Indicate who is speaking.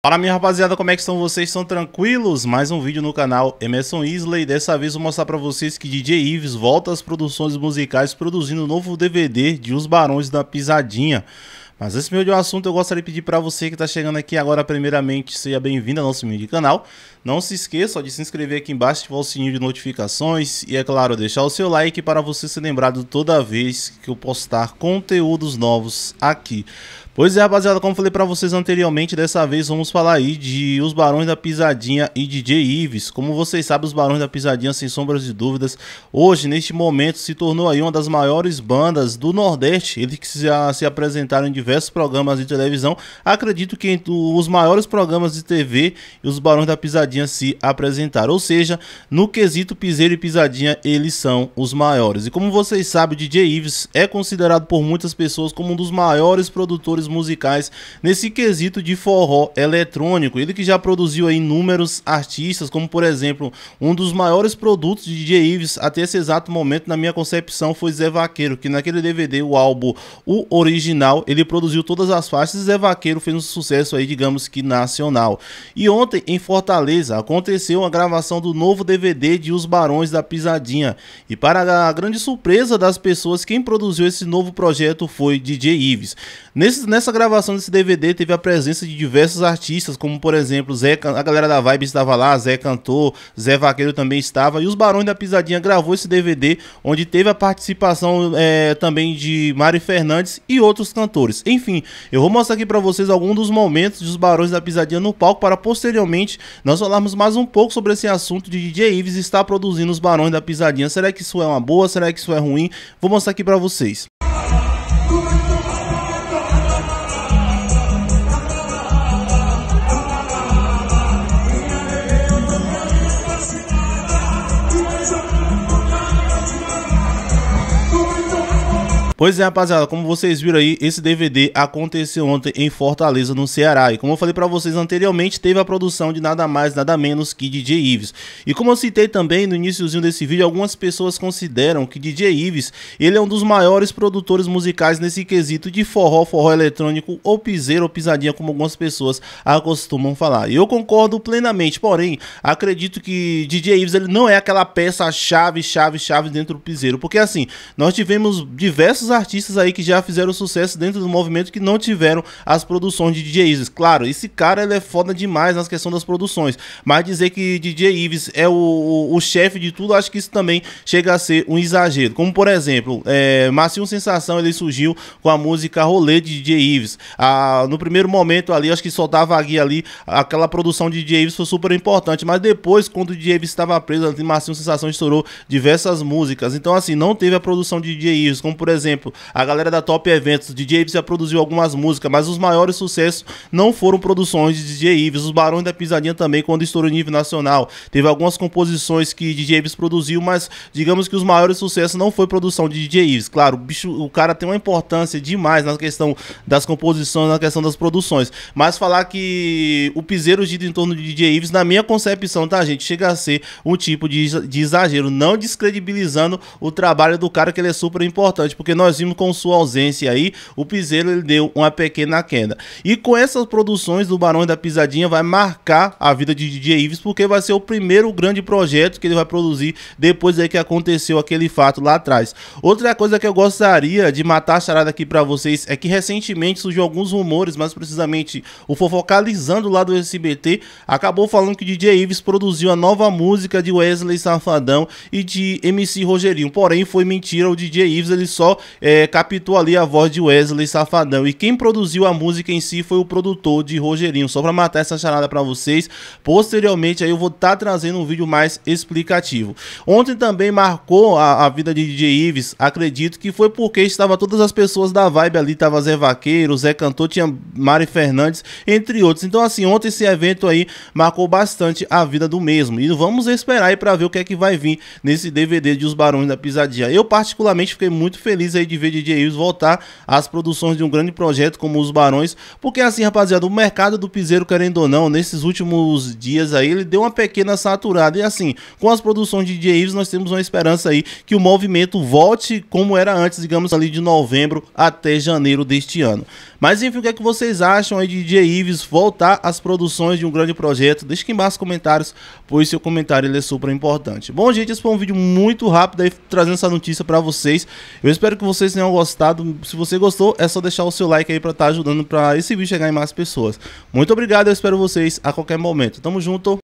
Speaker 1: Fala minha rapaziada, como é que estão vocês? Estão tranquilos? Mais um vídeo no canal Emerson Isley. Dessa vez vou mostrar pra vocês que DJ Ives volta às produções musicais produzindo um novo DVD de Os Barões da Pisadinha. Mas antes meu de um assunto, eu gostaria de pedir para você que está chegando aqui agora, primeiramente, seja bem-vindo ao nosso mini canal. Não se esqueça de se inscrever aqui embaixo, ativar o sininho de notificações e, é claro, deixar o seu like para você ser lembrado toda vez que eu postar conteúdos novos aqui. Pois é, rapaziada, como falei para vocês anteriormente, dessa vez vamos falar aí de Os Barões da Pisadinha e DJ Ives. Como vocês sabem, Os Barões da Pisadinha, sem sombras de dúvidas, hoje, neste momento, se tornou aí uma das maiores bandas do Nordeste. Eles que se, se apresentaram em diversos diversos programas de televisão. Acredito que os maiores programas de TV e os Barões da Pisadinha se apresentaram. Ou seja, no quesito Piseiro e Pisadinha, eles são os maiores. E como vocês sabem, DJ Ives é considerado por muitas pessoas como um dos maiores produtores musicais nesse quesito de forró eletrônico. Ele que já produziu inúmeros artistas, como por exemplo, um dos maiores produtos de DJ Ives até esse exato momento, na minha concepção, foi Zé Vaqueiro, que naquele DVD, o álbum O Original, ele produziu produziu todas as faixas e Zé Vaqueiro fez um sucesso aí, digamos que nacional. E ontem, em Fortaleza, aconteceu a gravação do novo DVD de Os Barões da Pisadinha. E para a grande surpresa das pessoas, quem produziu esse novo projeto foi DJ Ives. Nesse, nessa gravação desse DVD teve a presença de diversos artistas, como por exemplo, Zé, a galera da Vibe estava lá, Zé cantou, Zé Vaqueiro também estava, e Os Barões da Pisadinha gravou esse DVD, onde teve a participação é, também de Mário Fernandes e outros cantores. Enfim, eu vou mostrar aqui para vocês alguns dos momentos dos Barões da Pisadinha no palco para posteriormente nós falarmos mais um pouco sobre esse assunto de DJ Ives estar produzindo os Barões da Pisadinha. Será que isso é uma boa? Será que isso é ruim? Vou mostrar aqui para vocês. Pois é, rapaziada, como vocês viram aí, esse DVD aconteceu ontem em Fortaleza, no Ceará. E como eu falei pra vocês anteriormente, teve a produção de nada mais, nada menos que DJ Ives. E como eu citei também no iníciozinho desse vídeo, algumas pessoas consideram que DJ Ives, ele é um dos maiores produtores musicais nesse quesito de forró, forró eletrônico ou piseiro ou pisadinha, como algumas pessoas acostumam falar. E eu concordo plenamente, porém, acredito que DJ Ives ele não é aquela peça chave, chave, chave dentro do piseiro. Porque assim, nós tivemos diversos artistas aí que já fizeram sucesso dentro do movimento que não tiveram as produções de DJ Ives. Claro, esse cara ele é foda demais nas questões das produções, mas dizer que DJ Ives é o, o, o chefe de tudo, acho que isso também chega a ser um exagero. Como por exemplo, é, Sensação ele surgiu com a música Rolê de DJ Ives. Ah, no primeiro momento ali, acho que soltava a guia ali, aquela produção de DJ Ives foi super importante, mas depois, quando o DJ Ives estava preso, Marcinho Sensação estourou diversas músicas. Então, assim, não teve a produção de DJ Ives, como por exemplo a galera da Top Eventos, DJ Ives já produziu algumas músicas, mas os maiores sucessos não foram produções de DJ Ives. Os Barões da Pisadinha também, quando estourou nível nacional. Teve algumas composições que DJ Ives produziu, mas digamos que os maiores sucessos não foi produção de DJ Ives. Claro, o, bicho, o cara tem uma importância demais na questão das composições, na questão das produções. Mas falar que o piseiro gira em torno de DJ Ives, na minha concepção, tá, gente? Chega a ser um tipo de, de exagero, não descredibilizando o trabalho do cara, que ele é super importante, porque nós nós vimos com sua ausência aí, o Piseiro ele deu uma pequena queda. E com essas produções do Barões da Pisadinha vai marcar a vida de DJ Ives, porque vai ser o primeiro grande projeto que ele vai produzir depois aí que aconteceu aquele fato lá atrás. Outra coisa que eu gostaria de matar a charada aqui para vocês é que recentemente surgiu alguns rumores, mais precisamente o Fofocalizando lá do SBT, acabou falando que DJ Ives produziu a nova música de Wesley Safadão e de MC Rogerinho. Porém, foi mentira, o DJ Ives ele só é, captou ali a voz de Wesley Safadão. E quem produziu a música em si foi o produtor de Rogerinho. Só para matar essa charada para vocês, posteriormente aí eu vou estar tá trazendo um vídeo mais explicativo. Ontem também marcou a, a, vida de DJ Ives, acredito que foi porque estava todas as pessoas da vibe ali, tava Zé Vaqueiro, Zé Cantor, tinha Mari Fernandes, entre outros. Então assim, ontem esse evento aí marcou bastante a vida do mesmo. E vamos esperar aí para ver o que é que vai vir nesse DVD de Os Barões da Pisadinha. Eu particularmente fiquei muito feliz aí de ver DJ Ives voltar às produções de um grande projeto como Os Barões, porque assim, rapaziada, o mercado do piseiro, querendo ou não, nesses últimos dias aí, ele deu uma pequena saturada, e assim, com as produções de DJ Ives, nós temos uma esperança aí que o movimento volte como era antes, digamos ali de novembro até janeiro deste ano. Mas enfim, o que é que vocês acham aí de DJ Ives voltar às produções de um grande projeto? Deixa aqui embaixo nos comentários, pois seu comentário ele é super importante. Bom, gente, esse foi um vídeo muito rápido aí, trazendo essa notícia para vocês. Eu espero que vocês tenham gostado. Se você gostou, é só deixar o seu like aí pra estar tá ajudando para esse vídeo chegar em mais pessoas. Muito obrigado, eu espero vocês a qualquer momento. Tamo junto.